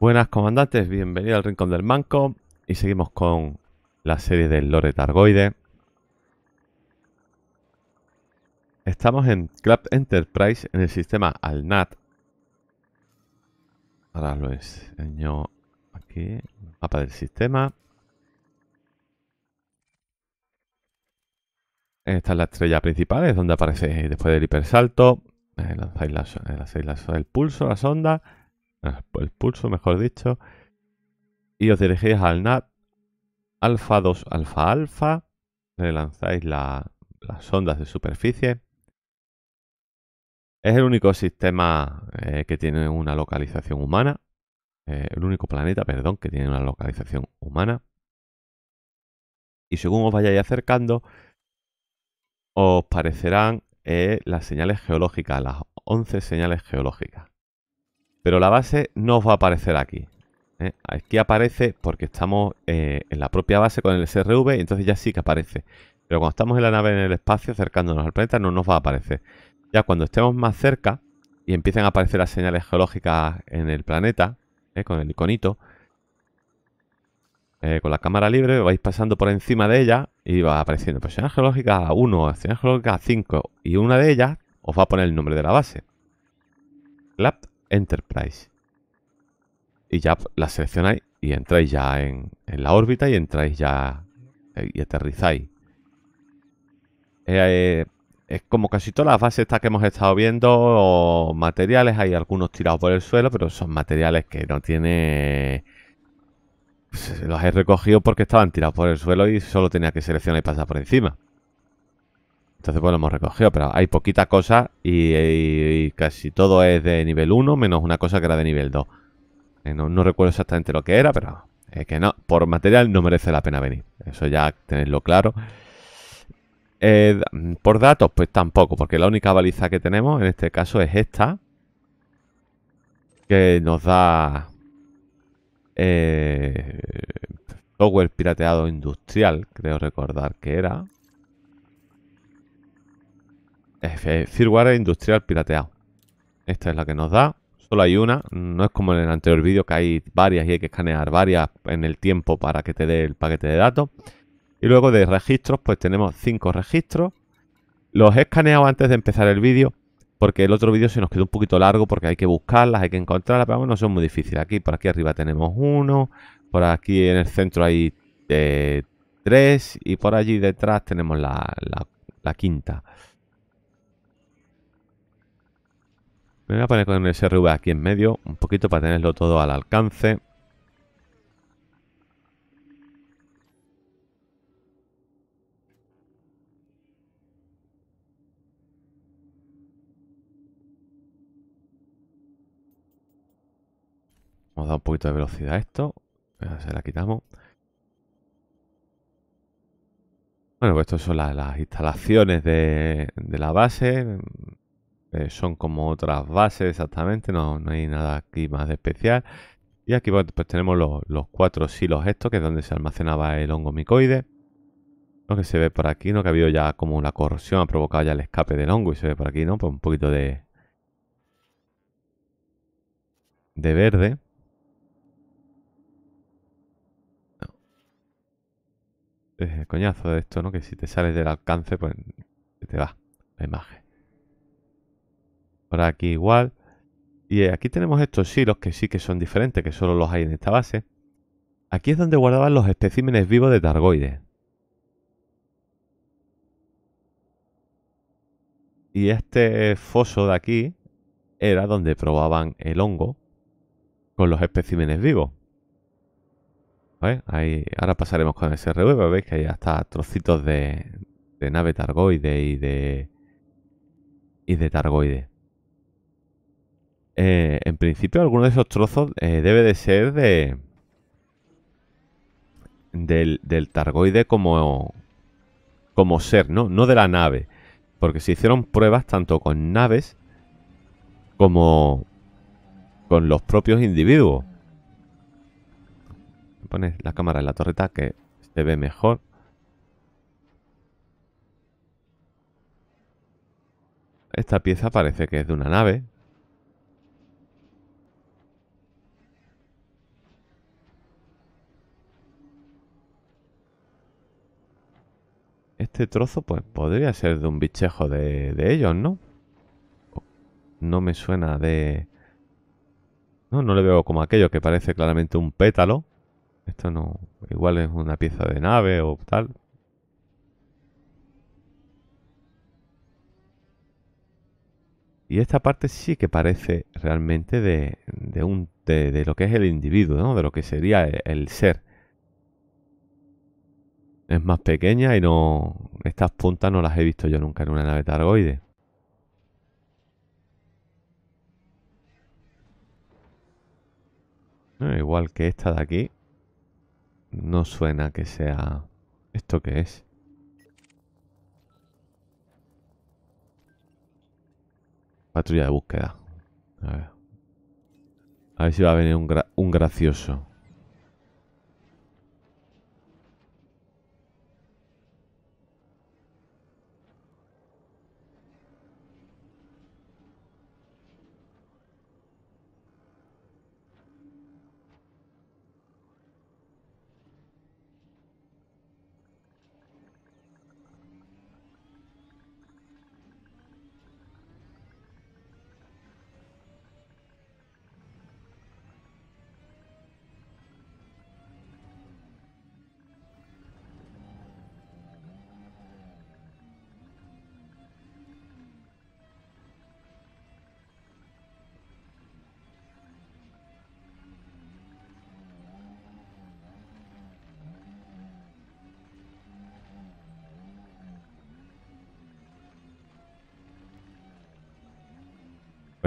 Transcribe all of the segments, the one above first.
Buenas comandantes, bienvenidos al Rincón del Manco y seguimos con la serie del Lore Targoide. Estamos en Club Enterprise en el sistema ALNAT. Ahora lo enseño aquí, mapa del sistema. Esta es la estrella principal, es donde aparece después del hipersalto. Eh, eh, lanzáis la, el pulso, la sonda eh, el pulso mejor dicho, y os dirigís al NAT alfa 2 alfa alfa, relanzáis las ondas de superficie. Es el único sistema eh, que tiene una localización humana, eh, el único planeta, perdón, que tiene una localización humana. Y según os vayáis acercando, os parecerán las señales geológicas, las 11 señales geológicas. Pero la base no os va a aparecer aquí. ¿eh? Aquí aparece porque estamos eh, en la propia base con el SRV y entonces ya sí que aparece. Pero cuando estamos en la nave en el espacio, acercándonos al planeta, no nos va a aparecer. Ya cuando estemos más cerca y empiecen a aparecer las señales geológicas en el planeta, ¿eh? con el iconito, con la cámara libre, vais pasando por encima de ella y va apareciendo pues, señal geológica 1, señal geológica 5 y una de ellas os va a poner el nombre de la base. Clap Enterprise. Y ya pues, la seleccionáis y entráis ya en, la órbita y entráis ya eh, y aterrizáis. Eh, eh, es como casi todas las bases estas que hemos estado viendo, o materiales, hay algunos tirados por el suelo, pero son materiales que no tiene... Los he recogido porque estaban tirados por el suelo y solo tenía que seleccionar y pasar por encima. Entonces pues lo hemos recogido, pero hay poquitas cosas y, casi todo es de nivel 1 menos una cosa que era de nivel 2. Eh, no, recuerdo exactamente lo que era, pero es que no, por material no merece la pena venir. Eso ya tenerlo claro. Eh, por datos, pues tampoco, porque la única baliza que tenemos en este caso es esta. Que nos da... Eh, software pirateado industrial, creo recordar que era firmware industrial pirateado. Esta es la que nos da. Solo hay una. No es como en el anterior vídeo que hay varias y hay que escanear varias en el tiempo para que te dé el paquete de datos. Y luego de registros, pues tenemos cinco registros. Los he escaneado antes de empezar el vídeo porque el otro vídeo se nos quedó un poquito largo porque hay que buscarlas, hay que encontrarlas, pero no son muy difíciles. Aquí, por aquí arriba tenemos uno, por aquí en el centro hay eh, tres y por allí detrás tenemos la quinta. Me voy a poner con el SRV aquí en medio, un poquito para tenerlo todo al alcance. Vamos a dar un poquito de velocidad a esto. Se la quitamos. Bueno, pues estas son las, instalaciones de la base. Eh, son como otras bases exactamente, no, hay nada aquí más de especial. Y aquí pues, tenemos los, cuatro silos estos, que es donde se almacenaba el hongo micoide. Lo que se ve por aquí, ¿no? Que ha habido ya como una corrosión, ha provocado ya el escape del hongo y se ve por aquí, ¿no? Pues un poquito de... De verde. coñazo de esto, Que si te sales del alcance, pues te va la imagen. Por aquí igual. Y eh, aquí tenemos estos silos que sí que son diferentes, que solo los hay en esta base. Aquí es donde guardaban los especímenes vivos de Targoides. Y este foso de aquí era donde probaban el hongo con los especímenes vivos. ahora pasaremos con ese revuelo veis que hay hasta trocitos de, nave targoide y de, y de targoide. Eh, en principio, alguno de esos trozos eh, debe de ser de. Del, del, targoide como. como ser, ¿no? No de la nave. Porque se hicieron pruebas tanto con naves como con los propios individuos. Pones la cámara en la torreta que se ve mejor. Esta pieza parece que es de una nave. Este trozo, pues, podría ser de un bichejo de, ellos, ¿no? No me suena de... No, no le veo como aquello que parece claramente un pétalo. Esto no... Igual es una pieza de nave o tal. Y esta parte sí que parece realmente de, de un, de, lo que es el individuo, ¿no? de lo que sería el, ser. Es más pequeña y no. Estas puntas no las he visto yo nunca en una nave targoide. igual que esta de aquí. No suena que sea... ¿Esto qué es? Patrulla de búsqueda. A ver. A ver si va a venir un, un gracioso.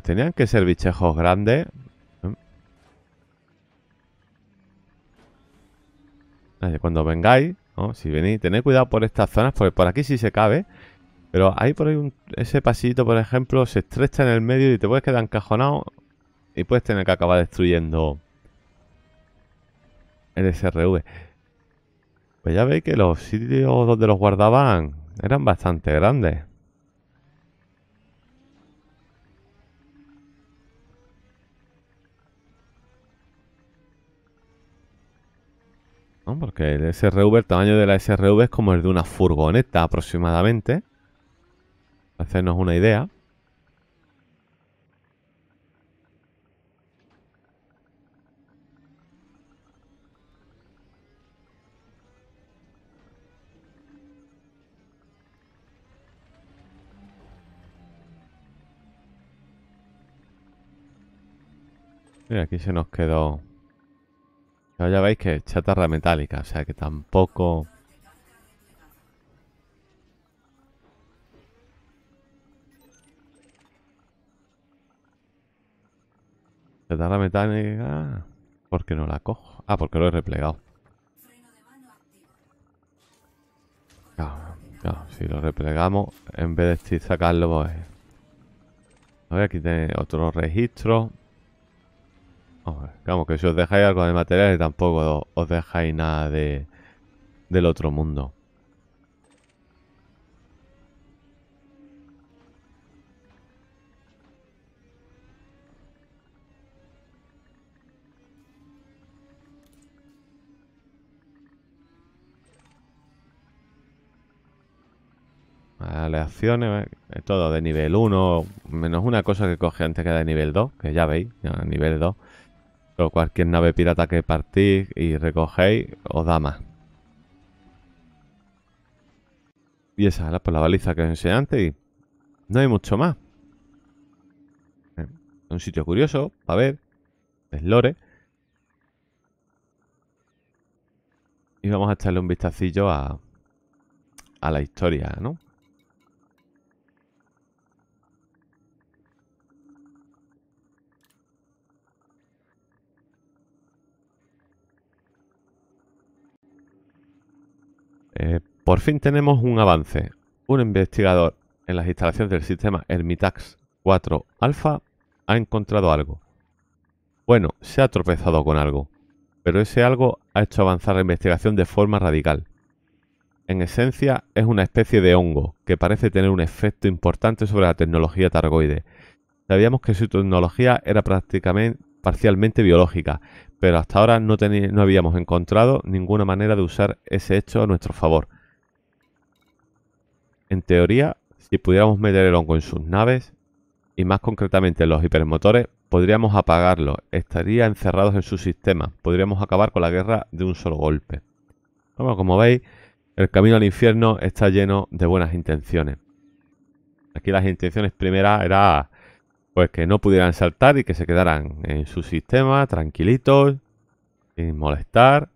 Pues tenían que ser bichejos grandes. Cuando vengáis, si venís, tened cuidado por estas zonas, porque por aquí sí se cabe. Pero ahí por ahí ese pasillito, por ejemplo, se estrecha en el medio y te puedes quedar encajonado y puedes tener que acabar destruyendo el SRV. Pues ya veis que los sitios donde los guardaban eran bastante grandes. Porque el SRV, el tamaño de la SRV es como el de una furgoneta aproximadamente. Para hacernos una idea. Mira, aquí se nos quedó ya veis que es chatarra metálica, o sea que tampoco... Chatarra metálica... ¿Por qué no la cojo? Ah, porque lo he replegado. si lo replegamos, en vez de sacarlo, pues... A aquí tiene otro registro digamos que si os dejáis algo de materiales tampoco os dejáis nada de, del otro mundo. vale, acciones ¿eh? todo de nivel 1, menos una cosa que coge antes que de nivel 2, que ya veis, nivel 2 cualquier nave pirata que partís y recogéis, os da más. Y esa es la, pues, baliza que os enseñé antes y no hay mucho más. Eh, un sitio curioso, para ver, es lore. Y vamos a echarle un vistacillo a, a la historia, ¿no? Eh, por fin tenemos un avance. Un investigador en las instalaciones del sistema Hermitax 4 Alpha ha encontrado algo. Bueno, se ha tropezado con algo, pero ese algo ha hecho avanzar la investigación de forma radical. En esencia, es una especie de hongo que parece tener un efecto importante sobre la tecnología targoide. Sabíamos que su tecnología era prácticamente parcialmente biológica, pero hasta ahora no, no habíamos encontrado ninguna manera de usar ese hecho a nuestro favor. En teoría, si pudiéramos meter el hongo en sus naves, y más concretamente en los hipermotores, podríamos apagarlo, estaría encerrados en su sistema, podríamos acabar con la guerra de un solo golpe. como veis, el camino al infierno está lleno de buenas intenciones. Aquí las intenciones primeras era pues que no pudieran saltar y que se quedaran en su sistema tranquilitos, sin molestar.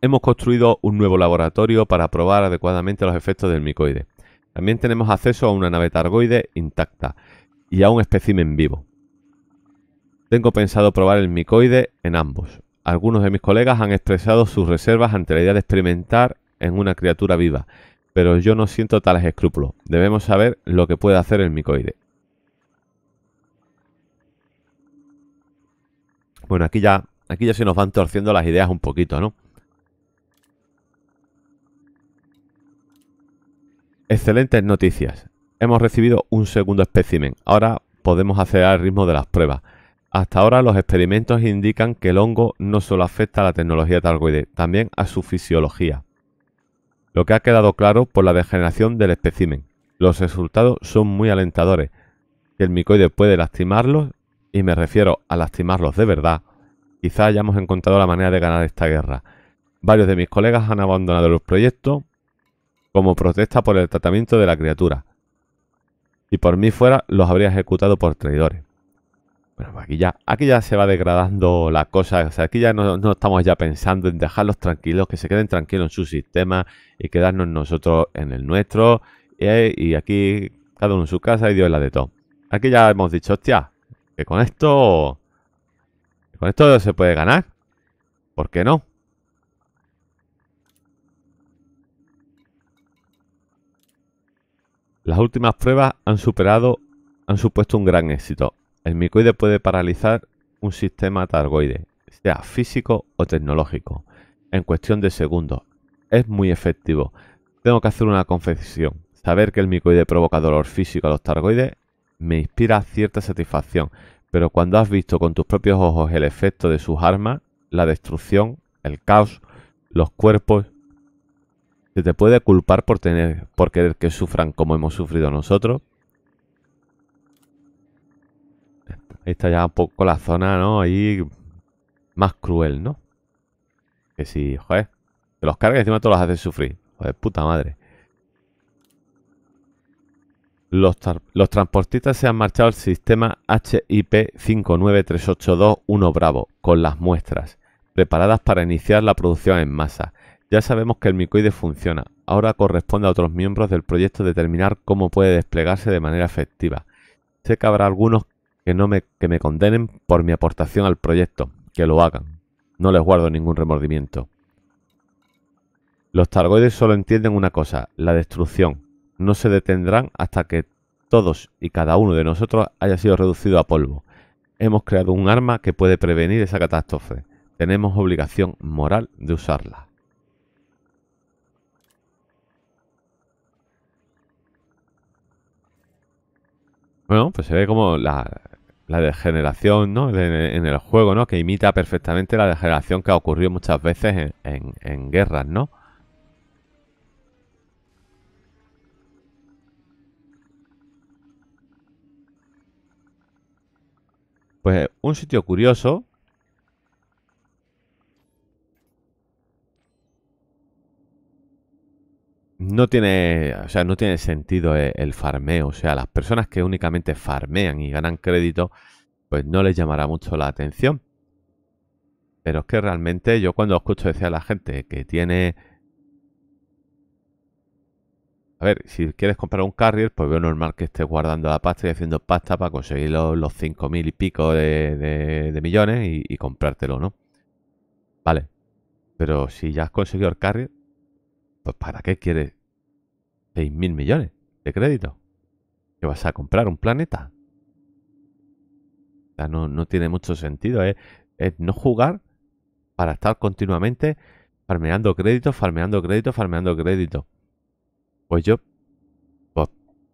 Hemos construido un nuevo laboratorio para probar adecuadamente los efectos del micoide. También tenemos acceso a una nave targoide intacta y a un espécimen vivo. Tengo pensado probar el micoide en ambos. Algunos de mis colegas han expresado sus reservas ante la idea de experimentar en una criatura viva pero yo no siento tales escrúpulos. Debemos saber lo que puede hacer el micoide. Bueno, aquí ya, aquí ya se nos van torciendo las ideas un poquito, ¿no? Excelentes noticias. Hemos recibido un segundo espécimen. Ahora podemos acelerar el ritmo de las pruebas. Hasta ahora los experimentos indican que el hongo no solo afecta a la tecnología targoide, también a su fisiología lo que ha quedado claro por la degeneración del espécimen. Los resultados son muy alentadores. El micoide puede lastimarlos, y me refiero a lastimarlos de verdad, quizá hayamos encontrado la manera de ganar esta guerra. Varios de mis colegas han abandonado los proyectos como protesta por el tratamiento de la criatura. Y por mí fuera, los habría ejecutado por traidores. Pues aquí ya, aquí ya se va degradando la cosa. aquí ya no, estamos ya pensando en dejarlos tranquilos, que se queden tranquilos en su sistema y quedarnos nosotros en el nuestro. Y, aquí cada uno en su casa y Dios la de todo. Aquí ya hemos dicho, hostia, que con esto... Con esto se puede ganar. ¿Por qué no? Las últimas pruebas han superado, han supuesto un gran éxito el micoide puede paralizar un sistema targoide, sea físico o tecnológico, en cuestión de segundos. Es muy efectivo. Tengo que hacer una confesión. Saber que el micoide provoca dolor físico a los targoides me inspira cierta satisfacción, pero cuando has visto con tus propios ojos el efecto de sus armas, la destrucción, el caos, los cuerpos, se te puede culpar por tener por querer que sufran como hemos sufrido nosotros, está ya un poco la zona, ¿no? Ahí más cruel, ¿no? Que si, joder, te los cargas y encima te los haces sufrir. Joder, puta madre. Los, los, transportistas se han marchado al sistema HIP 593821 Bravo con las muestras, preparadas para iniciar la producción en masa. Ya sabemos que el micoide funciona, ahora corresponde a otros miembros del proyecto determinar cómo puede desplegarse de manera efectiva. Sé que habrá algunos que no me, que me condenen por mi aportación al proyecto, que lo hagan. No les guardo ningún remordimiento. Los targoides solo entienden una cosa, la destrucción. No se detendrán hasta que todos y cada uno de nosotros haya sido reducido a polvo. Hemos creado un arma que puede prevenir esa catástrofe. Tenemos obligación moral de usarla. Bueno, pues se ve como la, la degeneración ¿no? en el juego, ¿no? que imita perfectamente la degeneración que ha ocurrido muchas veces en, en, en guerras, ¿no? Pues un sitio curioso no tiene, o sea, no tiene sentido eh, el, farmeo. O sea, las personas que únicamente farmean y ganan crédito, pues no les llamará mucho la atención. Pero es que realmente yo cuando escucho decir a la gente que tiene... A ver, si quieres comprar un carrier, pues veo normal que estés guardando la pasta y haciendo pasta para conseguir los, los 5.000 y pico de, millones y, y comprártelo, ¿no? Vale. Pero si ya has conseguido el carrier, pues ¿para qué quieres 6.000 millones de crédito? ¿Que vas a comprar un planeta? no, tiene mucho sentido. ¿eh? Es, no jugar para estar continuamente farmeando créditos, farmeando crédito, farmeando crédito. Pues yo, pues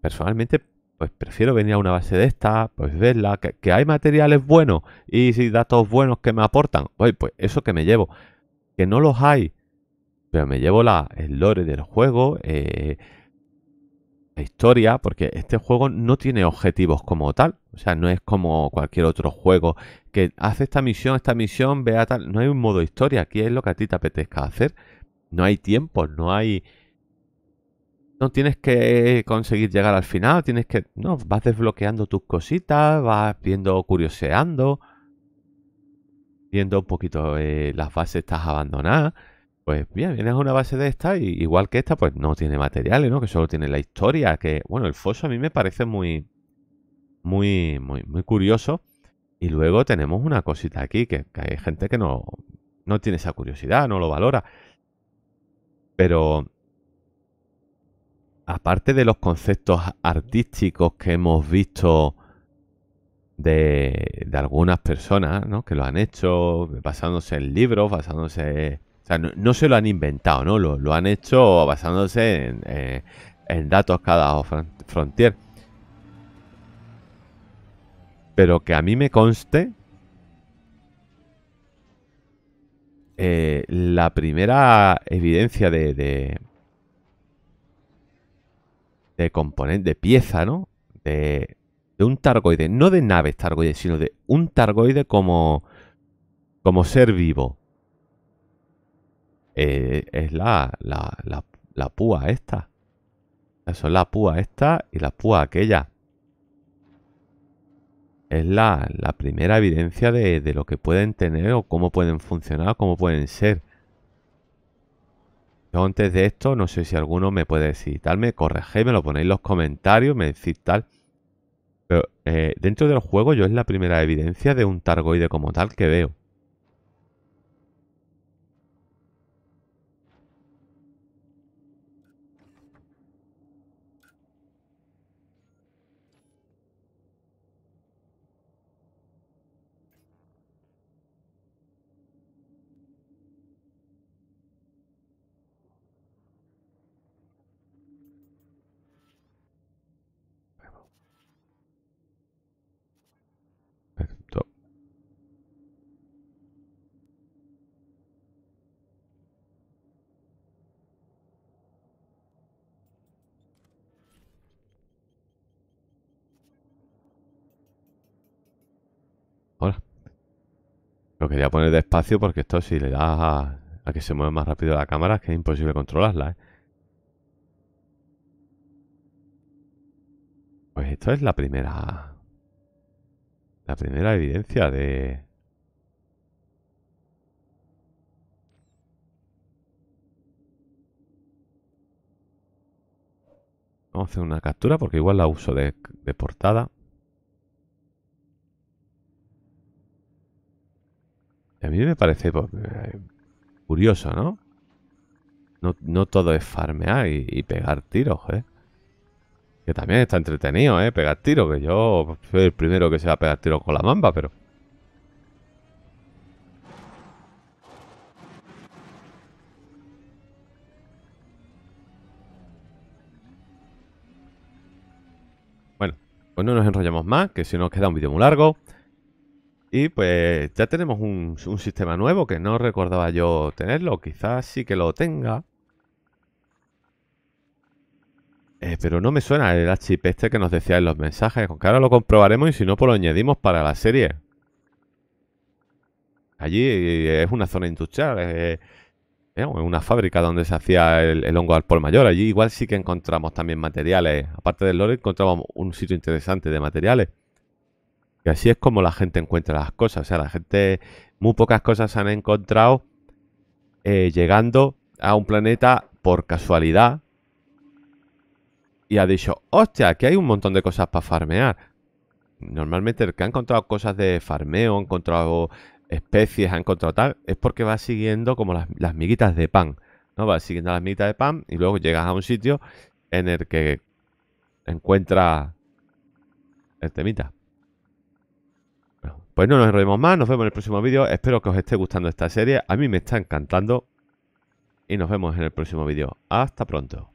personalmente, pues prefiero venir a una base de esta, pues verla, que, que hay materiales buenos y si datos buenos que me aportan, Oye, pues, pues eso que me llevo. Que no los hay pero me llevo la, el lore del juego, eh, la historia, porque este juego no tiene objetivos como tal. O sea, no es como cualquier otro juego que hace esta misión, esta misión, vea tal. No hay un modo historia, aquí es lo que a ti te apetezca hacer. No hay tiempo, no hay... No tienes que conseguir llegar al final, tienes que... No, vas desbloqueando tus cositas, vas viendo, curioseando, viendo un poquito eh, las bases estás abandonadas. Pues bien, vienes a una base de esta y igual que esta, pues no tiene materiales, ¿no? Que solo tiene la historia, que bueno, el foso a mí me parece muy, muy, muy, muy curioso. Y luego tenemos una cosita aquí, que, hay gente que no, no tiene esa curiosidad, no lo valora. Pero aparte de los conceptos artísticos que hemos visto de, de algunas personas ¿no? que lo han hecho, basándose en libros, basándose en sea, no, se lo han inventado, ¿no? Lo, han hecho basándose en, eh, en datos cada frontier. Pero que a mí me conste eh, la primera evidencia de, de, componente, de pieza, ¿no? De, de, un targoide, no de naves targoides, sino de un targoide como, como ser vivo. Eh, es la, la, la, púa esta. Son la púa esta y la púa aquella. Es la, primera evidencia de, lo que pueden tener o cómo pueden funcionar, o cómo pueden ser. Yo antes de esto, no sé si alguno me puede decir tal, me corregéis, me lo ponéis en los comentarios, me decís tal. Pero eh, dentro del juego yo es la primera evidencia de un targoide como tal que veo. Lo quería poner despacio porque esto si le da a, que se mueve más rápido la cámara es que es imposible controlarla. ¿eh? Pues esto es la primera... La primera evidencia de... Vamos a hacer una captura porque igual la uso de portada. a mí me parece pues, eh, curioso, ¿no? ¿no? todo es farmear y, pegar tiros, ¿eh? Que también está entretenido, ¿eh? Pegar tiros, que yo soy el primero que se va a pegar tiros con la mamba, pero... Bueno, pues no nos enrollamos más, que si no queda un vídeo muy largo. Y pues ya tenemos un, sistema nuevo que no recordaba yo tenerlo. Quizás sí que lo tenga. Eh, pero no me suena el chip este que nos decía en los mensajes. Con que ahora lo comprobaremos y si no, pues lo añadimos para la serie. Allí eh, es una zona industrial, eh, es, una fábrica donde se hacía el, hongo al por mayor. Allí igual sí que encontramos también materiales. Aparte del lore, encontramos un sitio interesante de materiales. Y así es como la gente encuentra las cosas. O sea, la gente, muy pocas cosas han encontrado eh, llegando a un planeta por casualidad y ha dicho, hostia, aquí hay un montón de cosas para farmear. Normalmente el que ha encontrado cosas de farmeo, ha encontrado especies, ha encontrado tal, es porque va siguiendo como las, miguitas de pan. ¿no? va siguiendo las miguitas de pan y luego llegas a un sitio en el que encuentra el temita. Pues no nos enredemos más, nos vemos en el próximo vídeo. Espero que os esté gustando esta serie. A mí me está encantando. Y nos vemos en el próximo vídeo. Hasta pronto.